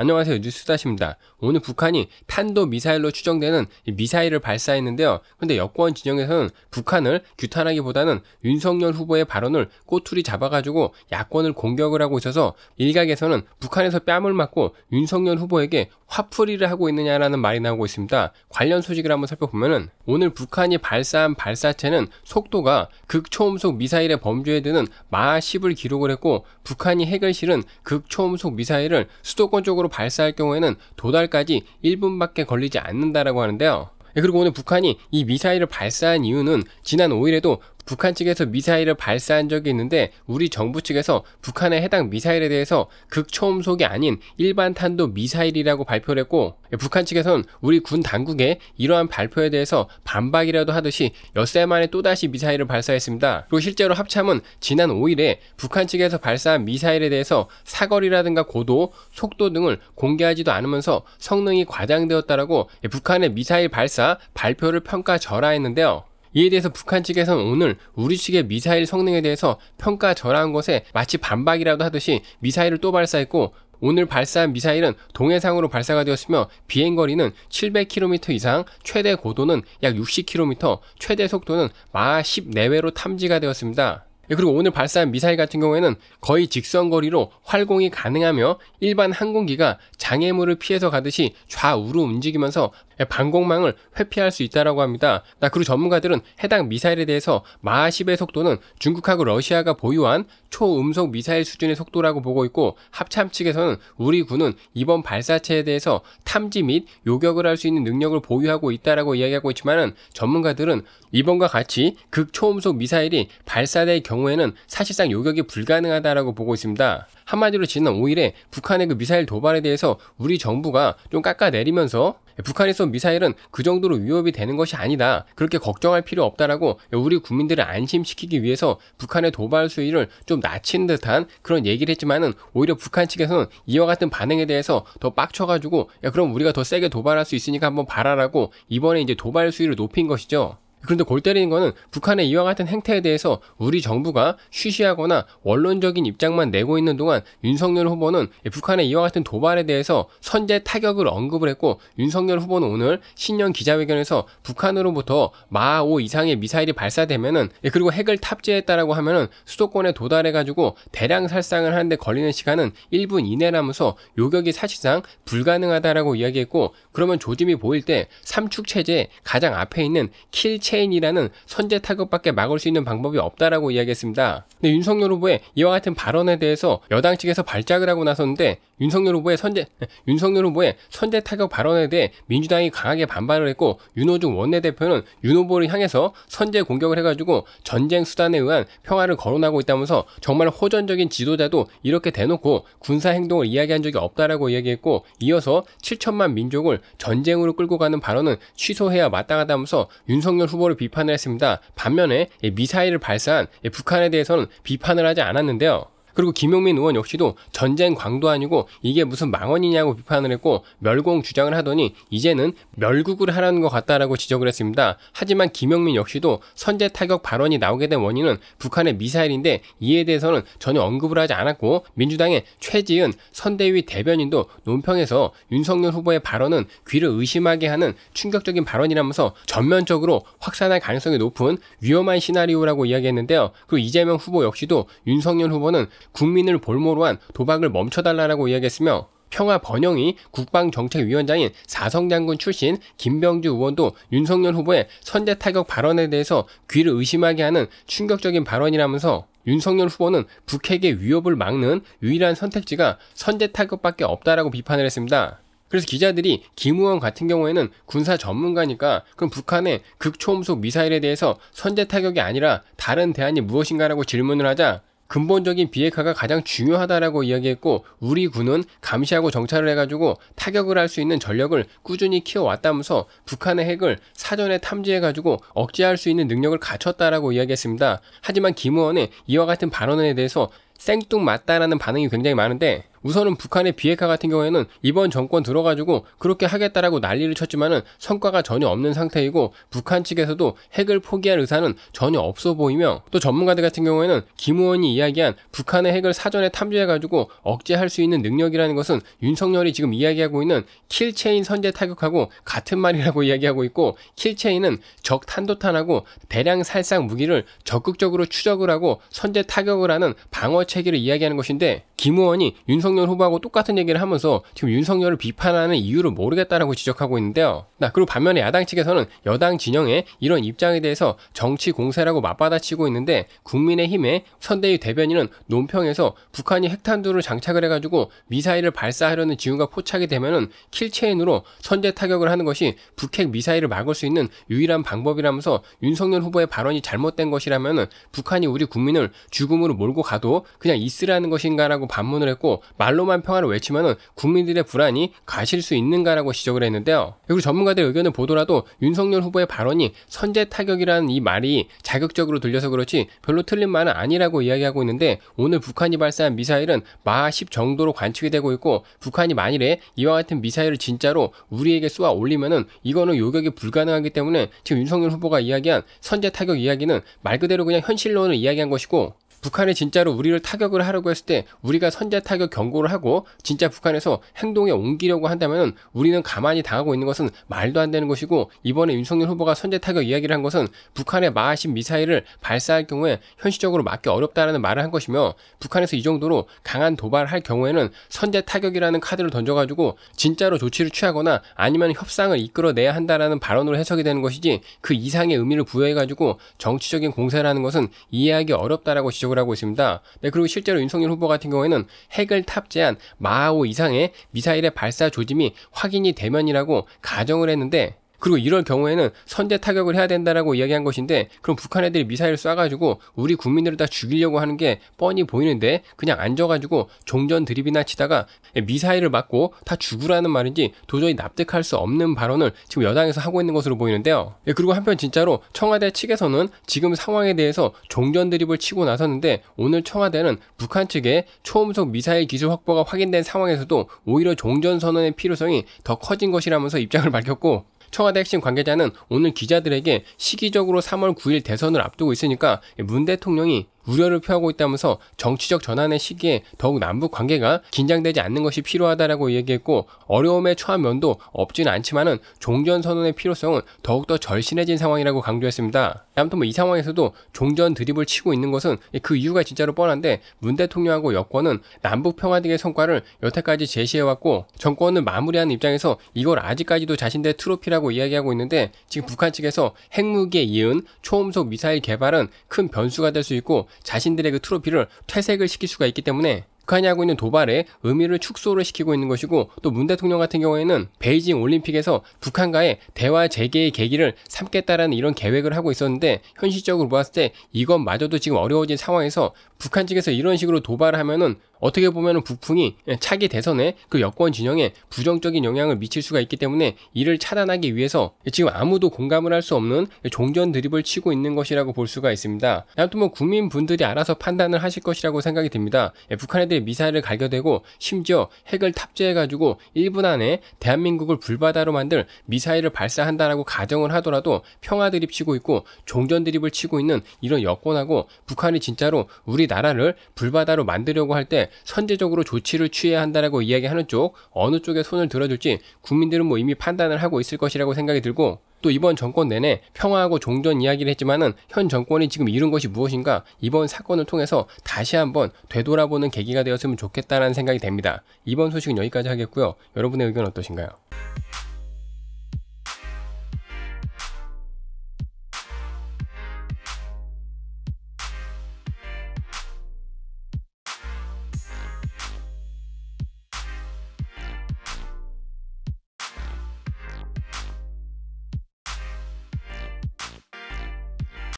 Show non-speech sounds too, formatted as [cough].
안녕하세요. 뉴스다시입니다. 오늘 북한이 탄도 미사일로 추정되는 미사일을 발사했는데요. 근데 여권 진영에서는 북한을 규탄하기보다는 윤석열 후보의 발언을 꼬투리 잡아가지고 야권을 공격을 하고 있어서 일각에서는 북한에서 뺨을 맞고 윤석열 후보에게 화풀이를 하고 있느냐라는 말이 나오고 있습니다. 관련 소식을 한번 살펴보면은 오늘 북한이 발사한 발사체는 속도가 극초음속 미사일의 범주에 드는 마하 10을 기록을 했고 북한이 핵을 실은 극초음속 미사일을 수도권 쪽으로 적으로 발사할 경우에는 도달까지 1분밖에 걸리지 않는다라고 하는데요. 예, 그리고 오늘 북한이 이 미사일을 발사한 이유는 지난 5일에도 북한 측에서 미사일을 발사한 적이 있는데 우리 정부 측에서 북한의 해당 미사일에 대해서 극초음속이 아닌 일반 탄도 미사일이라고 발표를 했고 북한 측에선 우리 군 당국의 이러한 발표에 대해서 반박이라도 하듯이 엿새 만에 또다시 미사일을 발사했습니다. 그리고 실제로 합참은 지난 5일에 북한 측에서 발사한 미사일에 대해서 사거리라든가 고도, 속도 등을 공개하지도 않으면서 성능이 과장되었다라고 북한의 미사일 발사 발표를 평가절하했는데요. 이에 대해서 북한 측에선 오늘 우리 측의 미사일 성능에 대해서 평가 절하한 것에 마치 반박이라도 하듯이 미사일을 또 발사했고 오늘 발사한 미사일은 동해상으로 발사가 되었으며 비행거리는 700km 이상, 최대 고도는 약 60km, 최대 속도는 마하 10 내외로 탐지가 되었습니다. 예, 그리고 오늘 발사한 미사일 같은 경우에는 거의 직선 거리로 활공이 가능하며 일반 항공기가 장애물을 피해서 가듯이 좌우로 움직이면서 예, 방공망을 회피할 수 있다라고 합니다. 그리고 전문가들은 해당 미사일에 대해서 마하10의 속도는 중국하고 러시아가 보유한 초음속 미사일 수준의 속도라고 보고 있고 합참 측에서는 우리 군은 이번 발사체에 대해서 탐지 및 요격을 할 수 있는 능력을 보유하고 있다라고 이야기하고 있지만은 전문가들은 이번과 같이 극초음속 미사일이 발사될 경우에는 사실상 요격이 불가능하다라고 보고 있습니다. 한마디로 지난 5일에 북한의 그 미사일 도발에 대해서 우리 정부가 좀 깎아내리면서 예, 북한에서 미사일은 그 정도로 위협이 되는 것이 아니다. 그렇게 걱정할 필요 없다라고 우리 국민들을 안심시키기 위해서 북한의 도발 수위를 좀낮친 듯한 그런 얘기를 했지만은 오히려 북한 측에서는 이와 같은 반응에 대해서 더 빡쳐가지고 야 그럼 우리가 더 세게 도발할 수 있으니까 한번 봐라라고 이번에 이제 도발 수위를 높인 것이죠. 그런데 골 때리는 거는 북한의 이와 같은 행태에 대해서 우리 정부가 쉬쉬하거나 원론적인 입장만 내고 있는 동안 윤석열 후보는 북한의 이와 같은 도발에 대해서 선제 타격을 언급을 했고 윤석열 후보는 오늘 신년 기자회견에서 북한으로부터 마오 이상의 미사일이 발사되면은 예, 그리고 핵을 탑재했다라고 하면은 수도권에 도달해가지고 대량 살상을 하는데 걸리는 시간은 1분 이내라면서 요격이 사실상 불가능하다라고 이야기했고 그러면 조짐이 보일 때 삼축 체제 가장 앞에 있는 킬 체인이라는 선제 타격밖에 막을 수 있는 방법이 없다라고 이야기했습니다. 근데 윤석열 후보의 이와 같은 발언에 대해서 여당 측에서 발작을 하고 나섰는데 윤석열 후보의 선제 [laughs] 윤석열 후보의 선제 타격 발언에 대해 민주당이 강하게 반발을 했고 윤호중 원내대표는 윤 후보를 향해서 선제 공격을 해가지고 전쟁 수단에 의한 평화를 거론하고 있다면서 정말 호전적인 지도자도 이렇게 대놓고 군사 행동을 이야기한 적이 없다라고 이야기했고 이어서 7천만 민족을 전쟁으로 끌고 가는 발언은 취소해야 마땅하다면서 윤석열 후보 후보를 비판을 했습니다. 반면에 미사일을 발사한 북한에 대해서는 비판을 하지 않았는데요. 그리고 김용민 의원 역시도 전쟁 광도 아니고 이게 무슨 망언이냐고 비판을 했고 멸공 주장을 하더니 이제는 멸국을 하라는 것 같다라고 지적을 했습니다. 하지만 김용민 역시도 선제 타격 발언이 나오게 된 원인은 북한의 미사일인데 이에 대해서는 전혀 언급을 하지 않았고 민주당의 최지은 선대위 대변인도 논평에서 윤석열 후보의 발언은 귀를 의심하게 하는 충격적인 발언이라면서 전면적으로 확산할 가능성이 높은 위험한 시나리오라고 이야기했는데요. 그리고 이재명 후보 역시도 윤석열 후보는 국민을 볼모로 한 도박을 멈춰달라고 이야기했으며 평화 번영이 국방정책위원장인 사성장군 출신 김병주 의원도 윤석열 후보의 선제 타격 발언에 대해서 귀를 의심하게 하는 충격적인 발언이라면서 윤석열 후보는 북핵의 위협을 막는 유일한 선택지가 선제 타격밖에 없다라고 비판을 했습니다. 그래서 기자들이 김 의원 같은 경우에는 군사 전문가니까 그럼 북한의 극초음속 미사일에 대해서 선제 타격이 아니라 다른 대안이 무엇인가라고 질문을 하자 근본적인 비핵화가 가장 중요하다라고 이야기했고 우리 군은 감시하고 정찰을 해가지고 타격을 할 수 있는 전력을 꾸준히 키워왔다면서 북한의 핵을 사전에 탐지해가지고 억제할 수 있는 능력을 갖췄다라고 이야기했습니다. 하지만 김 의원의 이와 같은 발언에 대해서 생뚱맞다라는 반응이 굉장히 많은데 우선은 북한의 비핵화 같은 경우에는 이번 정권 들어가지고 그렇게 하겠다라고 난리를 쳤지만은 성과가 전혀 없는 상태이고 북한 측에서도 핵을 포기할 의사는 전혀 없어 보이며 또 전문가들 같은 경우에는 김 의원이 이야기한 북한의 핵을 사전에 탐지해가지고 억제할 수 있는 능력이라는 것은 윤석열이 지금 이야기하고 있는 킬체인 선제 타격하고 같은 말이라고 [laughs] 이야기하고 있고 킬체인은 적 탄도탄하고 대량 살상 무기를 적극적으로 추적을 하고 선제 타격을 하는 방어 체계를 이야기하는 것인데 김 의원이 윤석 윤석열 후보하고 똑같은 얘기를 하면서 지금 윤석열을 비판하는 이유를 모르겠다라고 지적하고 있는데요. 나 그리고 반면에 야당 측에서는 여당 진영의 이런 입장에 대해서 정치 공세라고 맞받아치고 있는데 국민의힘의 선대위 대변인은 논평에서 북한이 핵탄두를 장착을 해가지고 미사일을 발사하려는 지훈과 포착이 되면은 킬체인으로 선제 타격을 하는 것이 북핵 미사일을 막을 수 있는 유일한 방법이라면서 윤석열 후보의 발언이 잘못된 것이라면은 북한이 우리 국민을 죽음으로 몰고 가도 그냥 있으라는 것인가라고 반문을 했고 말로만 평화를 외치면은 국민들의 불안이 가실 수 있는가라고 지적을 했는데요. 그리고 전문가들의 의견을 보더라도 윤석열 후보의 발언이 선제 타격이라는 이 말이 자극적으로 들려서 그렇지 별로 틀린 말은 아니라고 이야기하고 있는데 오늘 북한이 발사한 미사일은 마하 10 정도로 관측이 되고 있고 북한이 만일에 이와 같은 미사일을 진짜로 우리에게 쏘아 올리면은 이거는 요격이 불가능하기 때문에 지금 윤석열 후보가 이야기한 선제 타격 이야기는 말 그대로 그냥 현실론을 이야기한 것이고 북한이 진짜로 우리를 타격을 하려고 했을 때 우리가 선제 타격 경고를 하고 진짜 북한에서 행동에 옮기려고 한다면 우리는 가만히 당하고 있는 것은 말도 안 되는 것이고 이번에 윤석열 후보가 선제 타격 이야기를 한 것은 북한의 마하신 미사일을 발사할 경우에 현실적으로 막기 어렵다라는 말을 한 것이며 북한에서 이 정도로 강한 도발을 할 경우에는 선제 타격이라는 카드를 던져가지고 진짜로 조치를 취하거나 아니면 협상을 이끌어내야 한다라는 발언으로 해석이 되는 것이지 그 이상의 의미를 부여해가지고 정치적인 공세라는 것은 이해하기 어렵다라고 지적. 지적을 하고 있습니다. 네, 그리고 실제로 윤석열 후보 같은 경우에는 핵을 탑재한 마하오 이상의 미사일의 발사 조짐이 확인이 되면이라고 가정을 했는데 그리고 이럴 경우에는 선제 타격을 해야 된다라고 이야기한 것인데 그럼 북한 애들이 미사일 을 쏴가지고 우리 국민들을 다 죽이려고 하는 게 뻔히 보이는데 그냥 앉아가지고 종전 드립이나 치다가 미사일을 맞고 다 죽으라는 말인지 도저히 납득할 수 없는 발언을 지금 여당에서 하고 있는 것으로 보이는데요. 예, 그리고 한편 진짜로 청와대 측에서는 지금 상황에 대해서 종전 드립을 치고 나섰는데 오늘 청와대는 북한 측의 초음속 미사일 기술 확보가 확인된 상황에서도 오히려 종전 선언의 필요성이 더 커진 것이라면서 입장을 밝혔고 청와대 핵심 관계자는 오늘 기자들에게 시기적으로 3월 9일 대선을 앞두고 있으니까 문 대통령이 우려를 표하고 있다면서 정치적 전환의 시기에 더욱 남북 관계가 긴장되지 않는 것이 필요하다라고 얘기했고 어려움에 처한 면도 없진 않지만은 종전 선언의 필요성은 더욱더 절실해진 상황이라고 강조했습니다. 아무튼 뭐이 상황에서도 종전 드립을 치고 있는 것은 그 이유가 진짜로 뻔한데 문 대통령하고 여권은 남북 평화등의 성과를 여태까지 제시해왔고 정권을 마무리하는 입장에서 이걸 아직까지도 자신들의 트로피라고 이야기하고 있는데 지금 북한 측에서 핵무기에 이은 초음속 미사일 개발은 큰 변수가 될 수 있고 자신들의 그 트로피를 퇴색을 시킬 수가 있기 때문에 북한이 그 하고 있는 도발에 의미를 축소를 시키고 있는 것이고 또 문 대통령 같은 경우에는 베이징 올림픽에서 북한과의 대화 재개의 계기를 삼겠다라는 이런 계획을 하고 있었는데 현실적으로 보았을 때 이것마저도 지금 어려워진 상황에서 북한 측에서 이런 식으로 도발을 하면은 어떻게 보면 북풍이 차기 대선에 그 여권 진영에 부정적인 영향을 미칠 수가 있기 때문에 이를 차단하기 위해서 지금 아무도 공감을 할 수 없는 종전 드립을 치고 있는 것이라고 볼 수가 있습니다. 아무튼 뭐 국민분들이 알아서 판단을 하실 것이라고 생각이 됩니다 예, 북한에 대해 미사일을 갈겨대고 심지어 핵을 탑재해가지고 1분 안에 대한민국을 불바다로 만들 미사일을 발사한다라고 가정을 하더라도 평화 드립 치고 있고 종전 드립을 치고 있는 이런 여권하고 북한이 진짜로 우리나라를 불바다로 만들려고 할때 선제적으로 조치를 취해야 한다라고 이야기하는 쪽 어느 쪽에 손을 들어줄지 국민들은 뭐 이미 판단을 하고 있을 것이라고 생각이 들고 또 이번 정권 내내 평화하고 종전 이야기를 했지만은 현 정권이 지금 이룬 것이 무엇인가 이번 사건을 통해서 다시 한번 되돌아보는 계기가 되었으면 좋겠다라는 생각이 됩니다. 이번 소식은 여기까지 하겠고요. 여러분의 의견 어떠신가요?